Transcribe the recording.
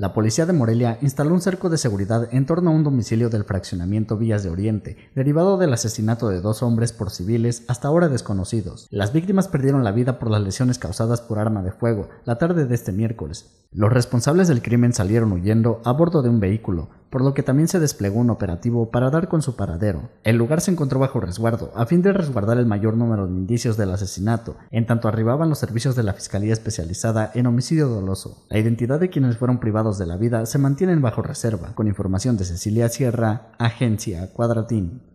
La policía de Morelia instaló un cerco de seguridad en torno a un domicilio del fraccionamiento Villas de Oriente, derivado del asesinato de dos hombres por civiles hasta ahora desconocidos. Las víctimas perdieron la vida por las lesiones causadas por arma de fuego la tarde de este miércoles. Los responsables del crimen salieron huyendo a bordo de un vehículo, por lo que también se desplegó un operativo para dar con su paradero. El lugar se encontró bajo resguardo, a fin de resguardar el mayor número de indicios del asesinato, en tanto arribaban los servicios de la Fiscalía Especializada en Homicidio Doloso. La identidad de quienes fueron privados de la vida se mantienen bajo reserva, con información de Cecilia Sierra, Agencia Cuadratín.